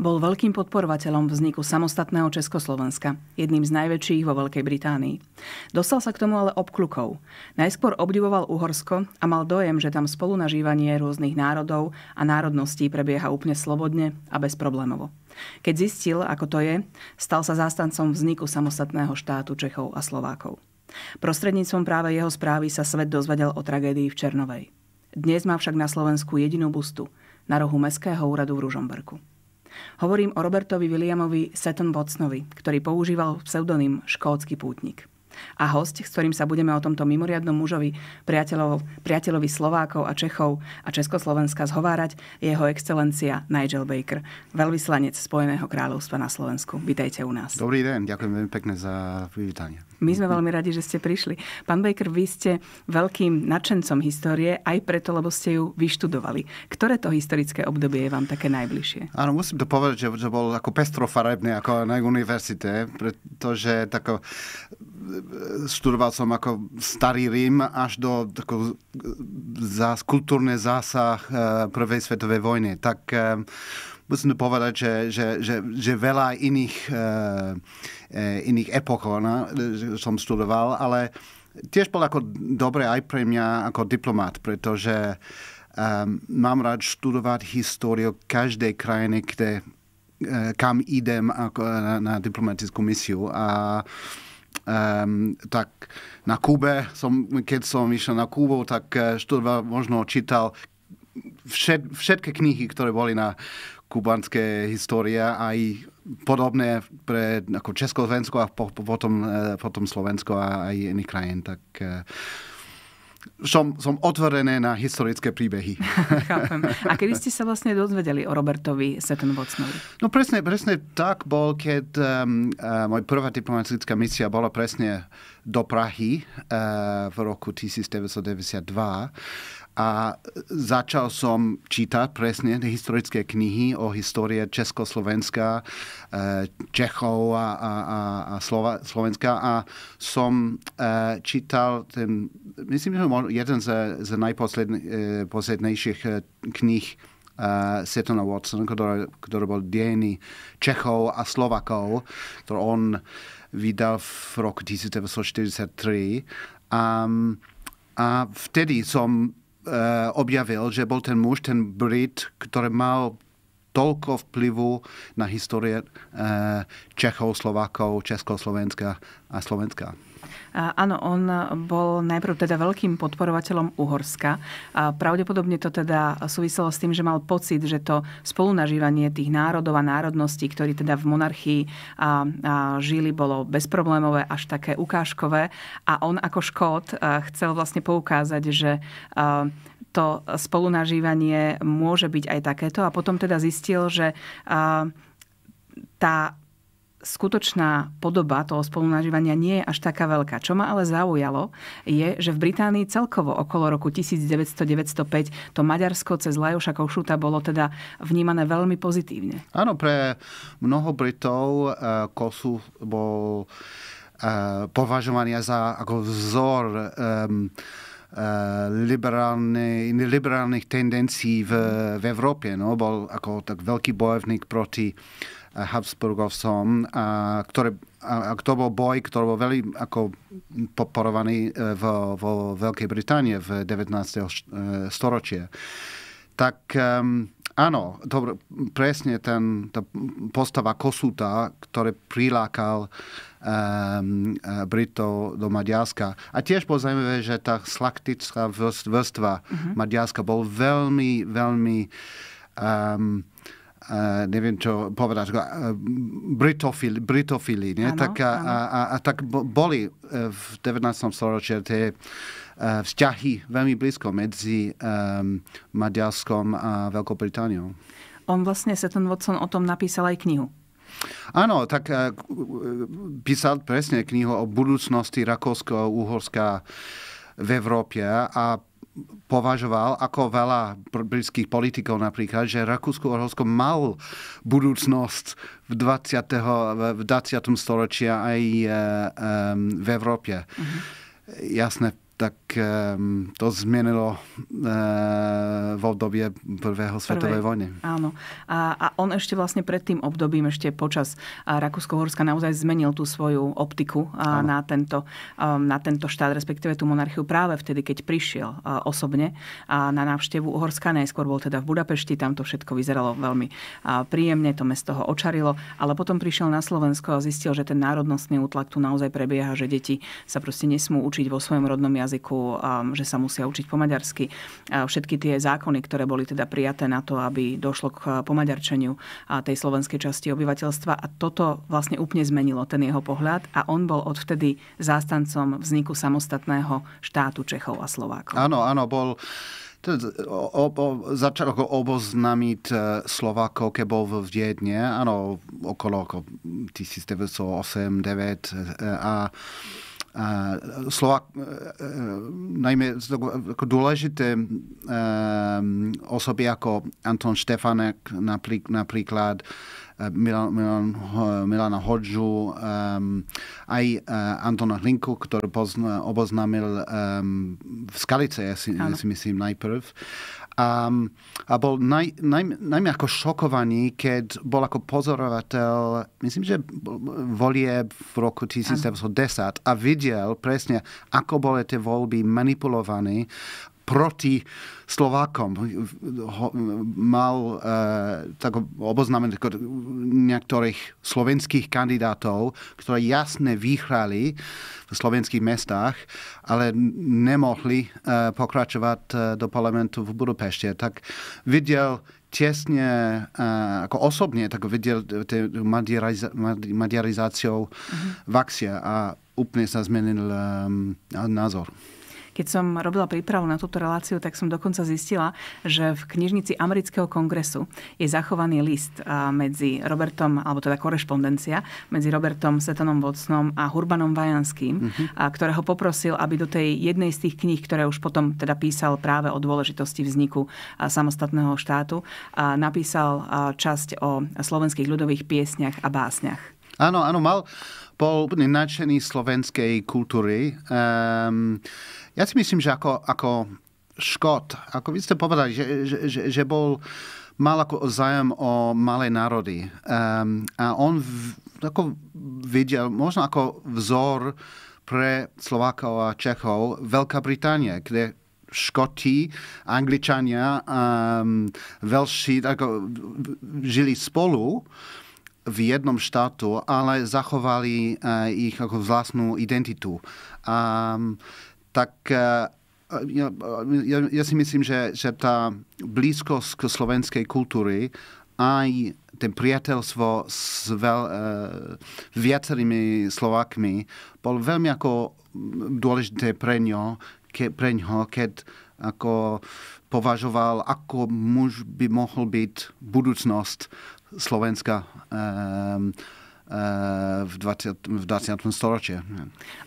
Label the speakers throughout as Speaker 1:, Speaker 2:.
Speaker 1: Bol veľkým podporovateľom vzniku samostatného Československa, jedným z najväčších vo Veľkej Británii. Dostal sa k tomu ale obklukov. Najskôr obdivoval Uhorsko a mal dojem, že tam spolunažívanie rôznych národov a národností prebieha úplne slobodne a bezproblémovo. Keď zistil, ako to je, stal sa zástancom vzniku samostatného štátu Čechov a Slovákov. Prostredníctvom práve jeho správy sa svet dozvedel o tragédii v Černovej. Dnes má však na Slovensku jedinú bustu na rohu Mestského úradu v Ružomberku. Hovorím o Robertovi Williamovi Seton Watsonovi, ktorý používal pseudonym škótsky pútnik. A host, s ktorým sa budeme o tomto mimoriadnom mužovi, priateľov, priateľovi Slovákov a Čechov a Československa zhovárať, je jeho excelencia Nigel Baker, veľvyslanec Spojeného kráľovstva na Slovensku. Vítajte u nás.
Speaker 2: Dobrý deň, ďakujem veľmi pekne za privítanie.
Speaker 1: My sme veľmi radi, že ste prišli. Pán Baker, vy ste veľkým nadšencom histórie, aj preto, lebo ste ju vyštudovali. Ktoré to historické obdobie je vám také najbližšie?
Speaker 2: Áno, musím to povedať, že, že bol ako pestrofarebný ako na univerzite, pretože tako, študoval som ako starý Rím až do tako, za, kultúrne zásah e, prvej svetovej vojny. Tak e, musím povedať, že, že, že, že veľa iných, e, iných epoch no, som študoval, ale tiež bol ako dobré aj pre mňa ako diplomat, pretože um, mám rád študovať históriu každej krajiny, kde kam idem ako na, na diplomatickú misiu. A Um, tak na Kube, som, keď som išiel na Kubu, tak eh, Šturba možno čítal všet, všetky knihy, ktoré boli na kubanské histórie, aj podobné pre ako Československo a po, po, potom, eh, potom Slovensko a aj iných krajín. Tak, uh, som, som otvorené na historické príbehy. Chápem.
Speaker 1: A kedy ste sa vlastne dozvedeli o Robertovi Setenbocnovi?
Speaker 2: No presne, presne tak bol, keď um, uh, moja prvá diplomatická misia bola presne do Prahy uh, v roku 1992 a začal som čítať presne historické knihy o histórie Československa, e, Čechov a, a, a, a Slova, Slovenska a som e, čítal ten, myslím, že jeden z, z najposlednejších e, knih uh, Setona Watson, ktorý, ktorý bol dejiny Čechov a Slovakov, ktorý on vydal v roku 1943. Um, a vtedy som Eh, objavil, že bol ten muž, ten Brit, ktorý mal toľko vplyvu na histórie eh, Čechov, Slovákov, Československa a Slovenska.
Speaker 1: Áno, on bol najprv teda veľkým podporovateľom Uhorska. A pravdepodobne to teda súviselo s tým, že mal pocit, že to spolunažívanie tých národov a národností, ktorí teda v monarchii a, a žili, bolo bezproblémové, až také ukážkové. A on ako škód e, chcel vlastne poukázať, že e, to spolunažívanie môže byť aj takéto. A potom teda zistil, že e, tá skutočná podoba toho spolunažívania nie je až taká veľká. Čo ma ale zaujalo, je, že v Británii celkovo okolo roku 1900 to Maďarsko cez Lajoša Košuta bolo teda vnímané veľmi pozitívne.
Speaker 2: Áno, pre mnoho Britov eh, Kosu bol eh, považovaný za ako vzor um, Eh, liberálnej, liberálnych tendencií v, v Európe. No, bol ako tak veľký bojovník proti eh, Habsburgovcom, a, ktoré, a, a to bol boj, ktorý bol veľmi ako podporovaný eh, vo, vo Veľkej Británii v 19. storočie tak um, áno, to, presne ten, tá postava Kosuta, ktorý prilákal um, e, Britov do Maďarska. A tiež bol zaujímavé, že tá slaktická vrstva uh-huh. Maďarska bol veľmi, veľmi um, Uh, neviem čo povedať, uh, e, britofili, britofili nie? Ano, tak, a, a, a, a tak boli v 19. storočí tie Eh, vzťahy veľmi blízko medzi um, Maďarskom a Veľkou Britániou.
Speaker 1: On vlastne, Seton Watson, o tom napísal aj knihu.
Speaker 2: Áno, tak uh, písal presne knihu o budúcnosti rakúsko uhorska v Európe a považoval, ako veľa britských politikov napríklad, že Rakúsko-Uhorsko mal budúcnosť v 20. V 20. storočí aj um, v Európe. Uh-huh. Jasné, tak to zmenilo eh, v obdobie prvého svetovej vojny.
Speaker 1: Áno. A, a on ešte vlastne pred tým obdobím, ešte počas Rakúsko-Horska naozaj zmenil tú svoju optiku áno. na tento, na tento štát, respektíve tú monarchiu práve vtedy, keď prišiel osobne na návštevu Uhorska. Najskôr bol teda v Budapešti, tam to všetko vyzeralo veľmi príjemne, to mesto ho očarilo, ale potom prišiel na Slovensko a zistil, že ten národnostný útlak tu naozaj prebieha, že deti sa proste nesmú učiť vo svojom rodnom jazyku jazyku, um, že sa musia učiť po maďarsky. Všetky tie zákony, ktoré boli teda prijaté na to, aby došlo k uh, pomaďarčeniu tej slovenskej časti obyvateľstva. A toto vlastne úplne zmenilo ten jeho pohľad a on bol odvtedy zástancom vzniku samostatného štátu Čechov a Slovákov.
Speaker 2: Áno, áno, bol o, začal ako oboznámiť e, Slovákov, keď bol v Viedne, áno, okolo 1908-1909 e, a Slovak, e, e, najmä ako dôležité e, osoby ako Anton Štefanek napríklad, Milan, Milan, Milana Hodžu, aj Antona Hlinku, ktorý pozna, oboznámil v Skalice, ja si, ja si myslím, najprv a, a bol naj, naj, najmä ako šokovaný, keď bol ako pozorovateľ, myslím, že volie v roku 1910 a videl presne, ako boli tie voľby manipulované proti Slovákom. Ho, mal e, tak oboznamené niektorých slovenských kandidátov, ktoré jasne vyhrali v slovenských mestách, ale nemohli e, pokračovať e, do parlamentu v Budapešte. Tak videl tesne, e, ako osobne, tak videl maďariz- maďarizáciou uh-huh. Mhm. Vaxia a úplne sa zmenil e, názor.
Speaker 1: Keď som robila prípravu na túto reláciu, tak som dokonca zistila, že v knižnici amerického kongresu je zachovaný list medzi Robertom, alebo teda korešpondencia, medzi Robertom Setonom Vocnom a Hurbanom Vajanským, uh-huh. ktorého poprosil, aby do tej jednej z tých kníh, ktoré už potom teda písal práve o dôležitosti vzniku samostatného štátu, a napísal časť o slovenských ľudových piesňach a básniach. Áno, áno, mal,
Speaker 2: bol nadšený slovenskej kultúry. Um, ja si myslím, že ako, ako Škót, ako vy ste povedali, že, že, že, že bol mal ako zájem o malé národy. Um, a on v, ako videl, možno ako vzor pre Slovákov a Čechov Veľká Británia, kde Škoti, Angličania, um, Velši ako, žili spolu v jednom štátu, ale zachovali uh, ich ako vlastnú identitu. Um, tak eh, ja, ja, ja si myslím, že, že tá blízkosť k slovenskej kultúry aj ten priateľstvo s veľ, e, eh, viacerými Slovakmi bol veľmi ako dôležité pre ňo, ke, pre ňo keď ako považoval, ako muž by mohol byť budúcnosť Slovenska. E, Eh, v 20. V 20. storočie.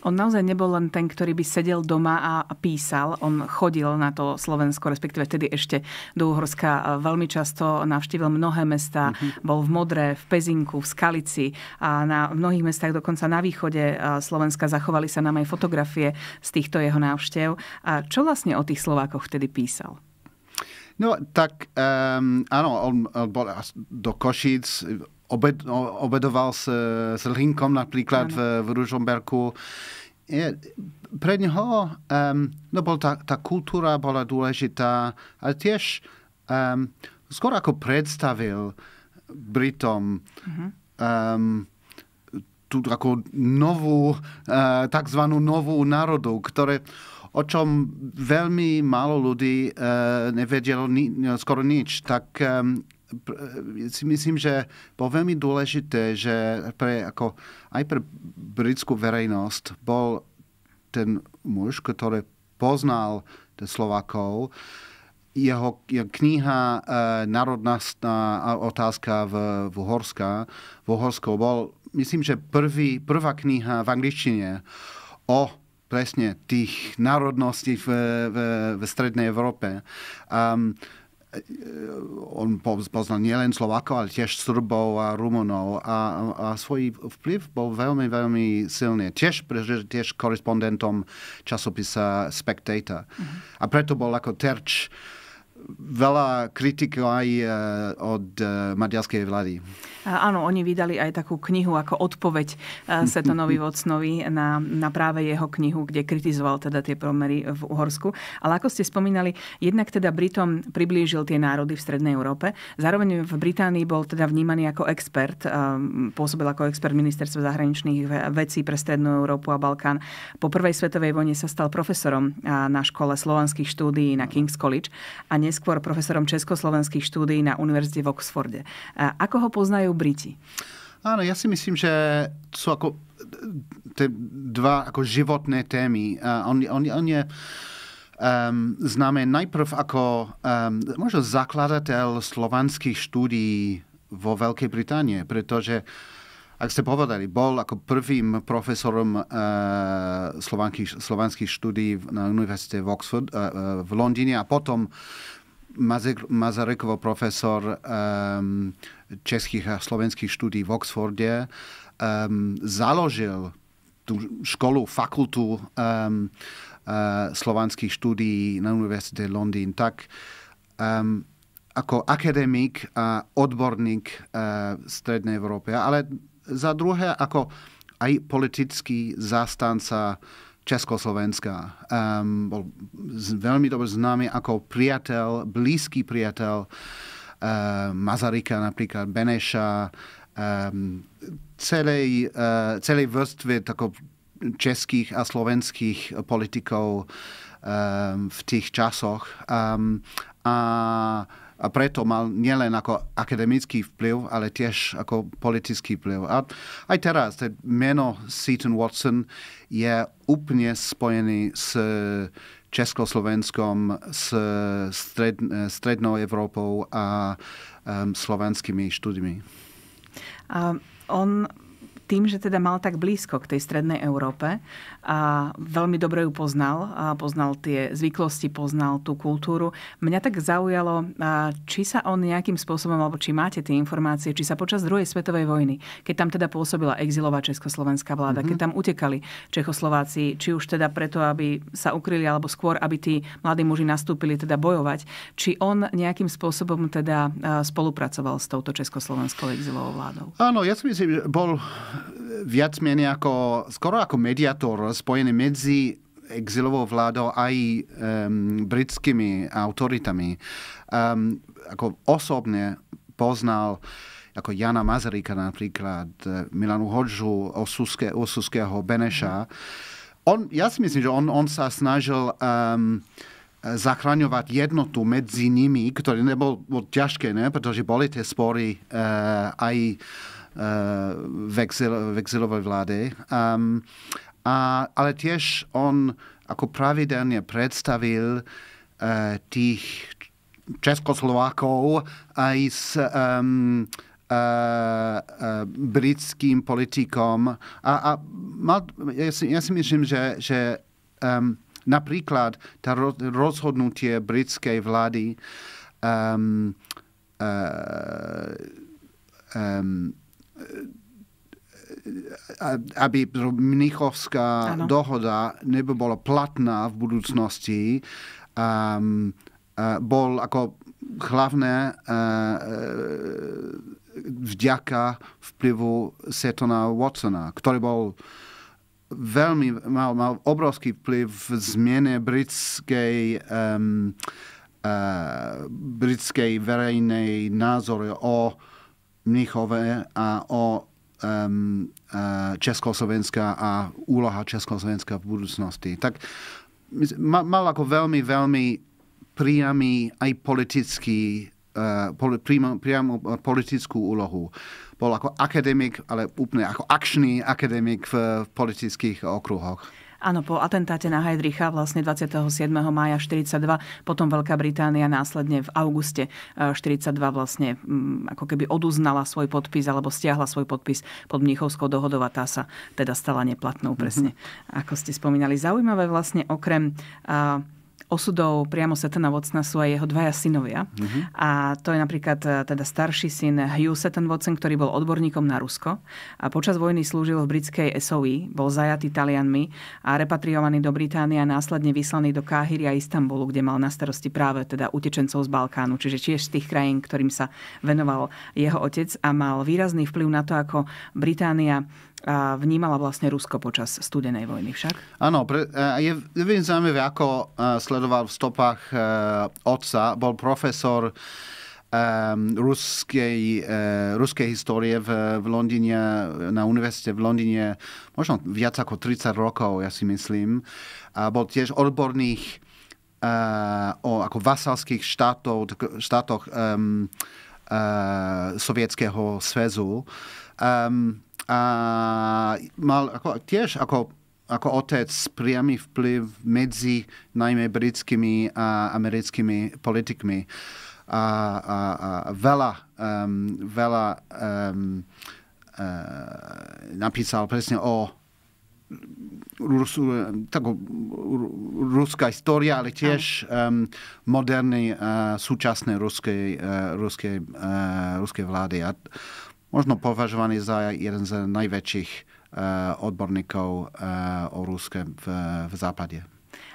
Speaker 1: On naozaj nebol len ten, ktorý by sedel doma a písal. On chodil na to Slovensko, respektíve vtedy ešte do Uhorska eh, veľmi často, navštívil mnohé mesta, mm-hmm. bol v Modre, v Pezinku, v Skalici a na mnohých mestách, dokonca na východe eh, Slovenska, zachovali sa nám aj fotografie z týchto jeho návštev. A čo vlastne o tých Slovákoch vtedy písal?
Speaker 2: No tak um, áno, on, on bol do Košíc, obed, obedoval s, s Linkom napríklad ano. v, v Ružomberku. Je, pre neho um, no bol tá, tá kultúra bola dôležitá, ale tiež um, skôr ako predstavil Britom uh-huh. um, tú ako novú, uh, takzvanú novú národu, ktoré o čom veľmi málo ľudí uh, nevedelo ni- skoro nič, tak um, Eh, si myslím, že bol veľmi dôležité, že pre, ako, aj pre britskú verejnosť bol ten muž, ktorý poznal Slovákov, jeho, jeho kniha e, Národná otázka v, v Uhorska, v bol, myslím, že prvý, prvá kniha v angličtine o presne tých národností v, v, v Strednej Európe. Um, on poznal nielen Slovákov, ale tiež Srbov a Rumunov a, a svoj vplyv bol veľmi, veľmi silný. Tiež, tiež korespondentom časopisa Spectator. Mm-hmm. A preto bol ako terč uh, veľa kritik aj e, od e, maďarskej vlády.
Speaker 1: Áno, oni vydali aj takú knihu ako odpoveď e, Setonovi Vocnovi na, na práve jeho knihu, kde kritizoval teda tie promery v Uhorsku. Ale ako ste spomínali, jednak teda Britom priblížil tie národy v Strednej Európe. Zároveň v Británii bol teda vnímaný ako expert, pôsobil ako expert ministerstva zahraničných vecí pre Strednú Európu a Balkán. Po prvej svetovej vojne sa stal profesorom na škole slovanských štúdií na King's College a neskôr profesorom československých štúdií na univerzite v Oxforde. A ako ho poznajú Briti? Áno, ja si myslím, že sú ako
Speaker 2: tie dva ako životné témy. Uh, on, on, on je um, známe najprv ako um, možno zakladateľ slovanských štúdií vo Veľkej Británie, pretože ak ste povedali, bol ako prvým profesorom uh, eh, slovanských, slovanských štúdií na univerzite v, Oxford, uh, uh, v Londýne a potom Mazarekovo profesor um, českých a slovenských štúdí v Oxforde um, založil tú školu, fakultu um, uh, slovanských štúdí na Univerzite Londýn, tak um, ako akademik a odborník uh, v Strednej Európe, ale za druhé ako aj politický zástanca Československa. Um, bol z, veľmi dobre známy ako priateľ, blízky priateľ uh, Mazarika napríklad, Beneša, um, celej, uh, celej vrstve tako českých a slovenských politikov um, v tých časoch. Um, a a preto mal nielen ako akademický vplyv, ale tiež ako politický vplyv. A aj teraz, to meno Seaton Watson je úplne spojený s e, Československom, s e, stred, e, Strednou Európou a um, slovenskými štúdmi.
Speaker 1: A on tým, že teda mal tak blízko k tej strednej Európe a veľmi dobre ju poznal, a poznal tie zvyklosti, poznal tú kultúru. Mňa tak zaujalo, či sa on nejakým spôsobom, alebo či máte tie informácie, či sa počas druhej svetovej vojny, keď tam teda pôsobila exilová československá vláda, mm-hmm. keď mhm. tam utekali Čechoslováci, či už teda preto, aby sa ukryli, alebo skôr, aby tí mladí muži nastúpili teda bojovať, či on nejakým spôsobom teda spolupracoval s touto československou exilovou vládou? Áno, ja si myslím, že bol
Speaker 2: viac menej ako, skoro ako mediátor spojený medzi exilovou vládou aj um, britskými autoritami. Um, ako osobne poznal ako Jana Mazaríka napríklad, e, Milanu Hodžu, Osuske, Osuskeho, Beneša. On, ja si myslím, že on, on sa snažil um, zachraňovať jednotu medzi nimi, ktoré nebolo ťažké, ne? pretože boli tie spory uh, aj Eh, v, exil, v exilovej vlády. Um, a, ale tiež on ako pravidelne predstavil uh, tých Českoslovákov aj s um, uh, uh, britským politikom. A, a mal, ja, si, ja si myslím, že, že um, napríklad tá rozhodnutie britskej vlády um, uh, um, aby Mnichovská ano. dohoda bola platná v budúcnosti, um, ehm, uh, e, bol ako hlavné uh, vďaka vplyvu Setona Watsona, ktorý bol veľmi, mal, mal obrovský vplyv v zmene britskej um, uh, britskej verejnej názory o Mnichove a o um, Československa a úloha Československa v budúcnosti. Tak mal ako veľmi, veľmi priamy aj politický e, priamo, priamo politickú úlohu. Bol ako akademik, ale úplne ako akčný akademik v, v politických okruhoch.
Speaker 1: Áno, po atentáte na Heidricha vlastne 27. mája 42, potom Veľká Británia následne v auguste 42 eh, vlastne mm, ako keby oduznala svoj podpis alebo stiahla svoj podpis pod Mnichovskou dohodou a tá sa teda stala neplatnou mhm. presne, mm-hmm. ako ste spomínali. Zaujímavé vlastne okrem uh, osudov priamo Satana Watsona sú aj jeho dvaja synovia. Mm-hmm. A to je napríklad e, teda starší syn Hugh Satan Watson, ktorý bol odborníkom na Rusko a počas vojny slúžil v britskej SOE, bol zajatý Talianmi a repatriovaný do Británie a následne vyslaný do Káhyry a Istanbulu, kde mal na starosti práve teda utečencov z Balkánu, čiže tiež z tých krajín, ktorým sa venoval jeho otec a mal výrazný vplyv na to, ako Británia vnímala vlastne Rusko počas studenej vojny však?
Speaker 2: Áno, e, je, veľmi zaujímavé, ako e, sledoval v stopách e, otca. Bol profesor ruskej, ruskej histórie v, v Londýne, na univerzite v Londýne, možno viac ako 30 rokov, ja si myslím. A bol tiež odborných o ako vasalských štátov, štátoch um, uh, sovietského sväzu. Um, a mal ako, tiež ako, ako otec priamy vplyv medzi najmä britskými a americkými politikmi. A, a, a veľa, um, veľa um, uh, napísal presne o Rus, ruská história, ale tiež um, modernej uh, súčasné ruskej, uh, uh, vlády. A možno považovaný za jeden z najväčších eh,
Speaker 1: odborníkov eh, o Ruske v, v západe.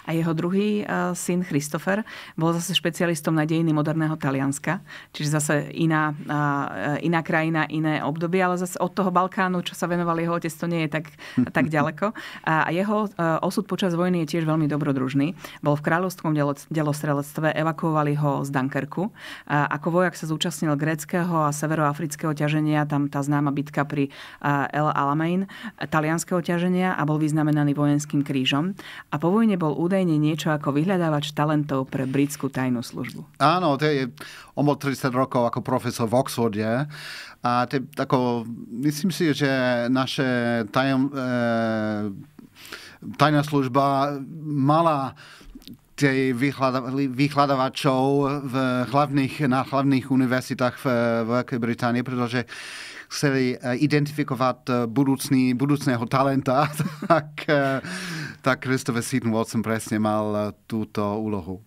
Speaker 1: A jeho druhý e, syn Christopher bol zase špecialistom na dejiny moderného Talianska. Čiže zase iná, e, iná krajina, iné obdobie, ale zase od toho Balkánu, čo sa venoval jeho otec, to nie je tak, tak ďaleko. A jeho e, osud počas vojny je tiež veľmi dobrodružný. Bol v kráľovskom delostrelectve, evakuovali ho z Dunkerku. A ako vojak sa zúčastnil gréckého a severoafrického ťaženia, tam tá známa bitka pri El Alamein, talianského ťaženia a bol vyznamenaný vojenským krížom. A po vojne bol údajne údajne niečo ako vyhľadávač talentov pre britskú tajnú službu.
Speaker 2: Áno, to je, on bol 30 rokov ako profesor v Oxforde a te, tako, myslím si, že naše tajom, e, tajná služba mala tej vyhľadávačov v hlavných, na hlavných univerzitách v Veľkej Británii, pretože chceli e, identifikovať e, budúcný, budúcného talenta, tak e, tak Christopher Seaton Watson presne mal eh, túto úlohu.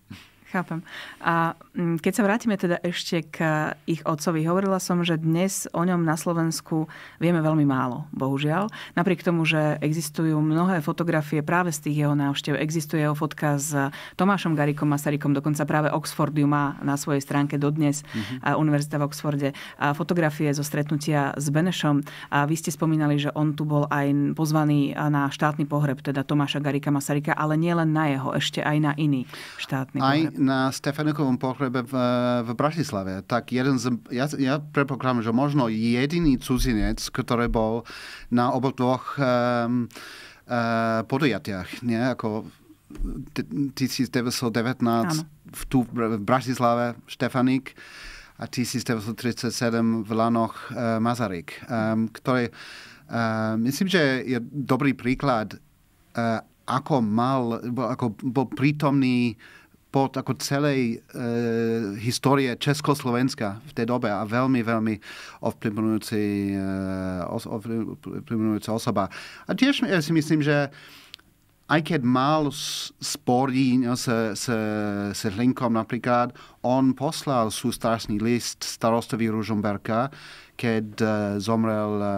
Speaker 1: Chápem. A mm, keď sa vrátime teda ešte k ich otcovi, hovorila som, že dnes o ňom na Slovensku vieme veľmi málo, bohužiaľ. Napriek tomu, že existujú mnohé fotografie práve z tých jeho návštev, existuje jeho fotka s Tomášom Garikom Masarykom, dokonca práve Oxford ju má na svojej stránke dodnes, mm-hmm. A Univerzita v Oxforde, a fotografie zo stretnutia s Benešom. A vy ste spomínali, že on tu bol aj pozvaný na štátny pohreb, teda Tomáša Garika Masarika, ale nielen na jeho, ešte aj na iný štátny aj
Speaker 2: pohreb na Stefanikovom pohrebe v, v Bratislave, tak jeden z, ja, ja predpokladám, že možno jediný cudzinec, ktorý bol na oboch dvoch um, uh, podujatiach, nie? ako 1919 v, tu v Bratislave Štefanik a 1937 v Lanoch uh, Mazarik, um, ktorý uh, myslím, že je dobrý príklad uh, ako mal, ako bol prítomný po ako celej e, histórie Československa v tej dobe a veľmi, veľmi ovplyvňujúci, e, os, ovplyvňujúca osoba. A tiež ja si myslím, že aj keď mal spory no, s, s, s Hlinkom napríklad, on poslal sústrašný list starostovi Ružomberka, keď uh, zomrel uh,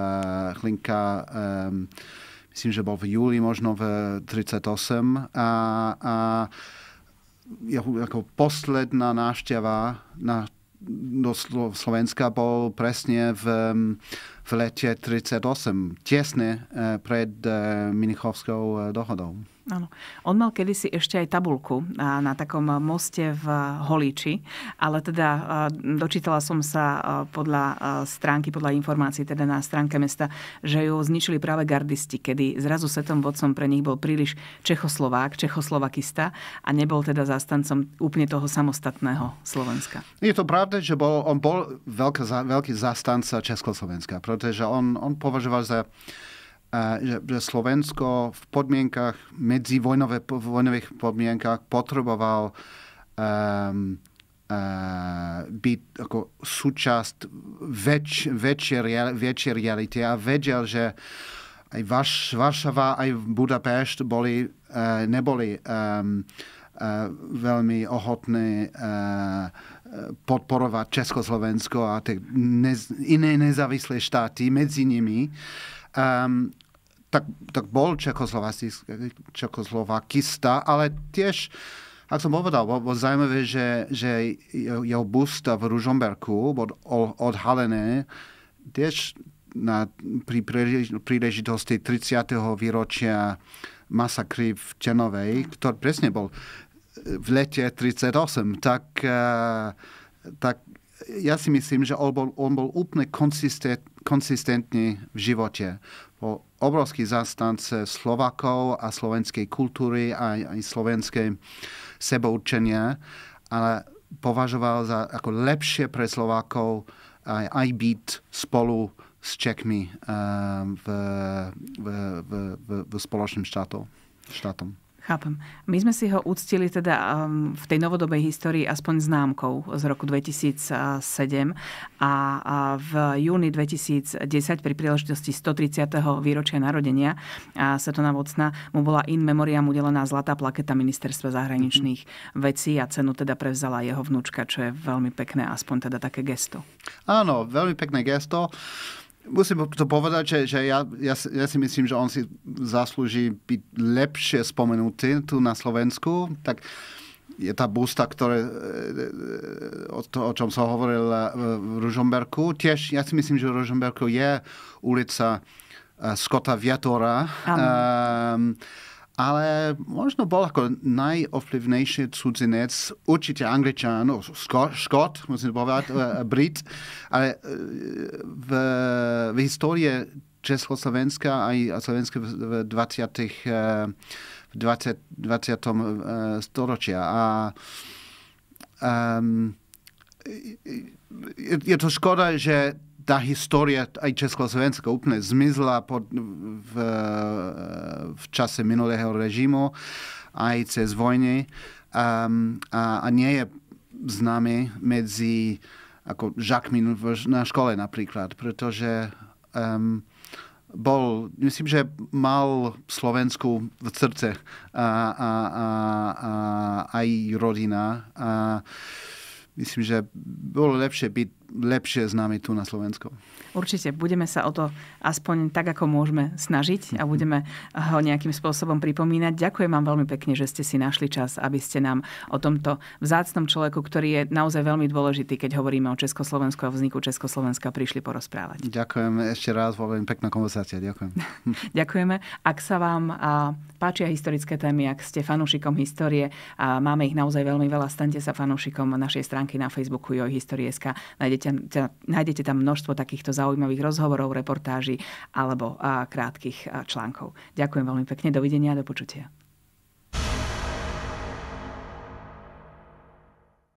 Speaker 2: Hlinka, um, myslím, že bol v júli možno v 38. A, a ako posledná návšteva na, do Slovenska bol presne v v lete 38, tesne eh, pred eh, minichovskou eh, dohodou.
Speaker 1: Áno. On mal kedysi ešte aj tabulku na takom moste v Holíči, ale teda dočítala som sa podľa stránky, podľa informácií teda na stránke mesta, že ju zničili práve gardisti, kedy zrazu svetom vodcom pre nich bol príliš Čechoslovák, Čechoslovakista a nebol teda zastancom úplne toho samostatného Slovenska.
Speaker 2: Je to pravda, že bol, on bol veľký, veľký zastanca Československa. Pre pretože on, on považoval za že, že Slovensko v podmienkach, medzi vojnové, vojnových podmienkach potreboval um, uh, byť ako súčasť väč, väčšej, real, väčšej reality a vedel, že aj Vaš, Varšava, aj Budapešť boli, uh, neboli um, uh, veľmi ochotné uh, podporovať Československo a tie nez, iné nezávislé štáty medzi nimi, um, tak, tak bol čekoslovakista, ale tiež, ako som povedal, bolo zaujímavé, že, že jeho busta v Ružomberku bol odhalené tiež na, pri príležitosti 30. výročia masakry v Čenovej, ktorý presne bol v lete 38, tak, tak ja si myslím, že on bol, on bol úplne konsistent, konsistentný v živote. Bol obrovský zastance Slovakov a slovenskej kultúry a aj, aj slovenskej sebeurčenia, ale považoval za ako lepšie pre Slovákov aj, aj byť spolu s Čekmi v, v, v, v, v spoločným štátom.
Speaker 1: Chápem. My sme si ho uctili teda um, v tej novodobej histórii aspoň známkou z roku 2007 a, v júni 2010 pri príležitosti 130. výročia narodenia a Svetona Vocna mu bola in memoriam udelená zlatá plaketa ministerstva zahraničných mm vecí a cenu teda prevzala jeho vnúčka, čo je veľmi pekné, aspoň teda také gesto. Áno,
Speaker 2: veľmi pekné gesto. Musím to povedať, že, že ja,
Speaker 1: ja, ja si myslím, že on si
Speaker 2: zaslúži byť lepšie spomenutý tu na Slovensku. Tak je tá busta, ktoré, e, e, o, to, o čom som hovoril e, v Ružomberku. Tiež, ja si myslím, že v Ružomberku je ulica Skota Viatora. Um, ale možno bol ako najovplyvnejší cudzinec, určite Angličan, Škót, škot, musím povedať, e, e, Brit, ale e, v, v histórii Československa aj Slovenska v 20. V 20, 20. storočia. A um, je to škoda, že tá história aj Československa úplne zmizla pod, v, v čase minulého režimu aj cez vojny um, a, a nie je známy medzi ako žakmi na škole napríklad, pretože um, bol, myslím, že mal Slovensku v srdce a, a, a, a aj rodina a myslím, že bolo lepšie byť lepšie známi tu na Slovensku.
Speaker 1: Určite, budeme sa o to aspoň tak, ako môžeme snažiť a mhm. budeme ho nejakým spôsobom pripomínať. Ďakujem vám veľmi pekne, že ste si našli čas, aby ste nám o tomto vzácnom človeku, ktorý je naozaj veľmi dôležitý, keď hovoríme o Československu a vzniku Československa, prišli porozprávať.
Speaker 2: Ďakujem ešte raz, veľmi pekná konverzácia. Ďakujem.
Speaker 1: Ďakujeme. Ak sa vám páčia historické témy, ak ste fanúšikom histórie, a máme ich naozaj veľmi veľa, stante sa fanúšikom našej stránky na Facebooku Joj Historieska. Nájdete nájdete, nájdete tam množstvo takýchto zaujímavých rozhovorov, reportáží alebo a, krátkých a, článkov. Ďakujem veľmi pekne, dovidenia a do počutia.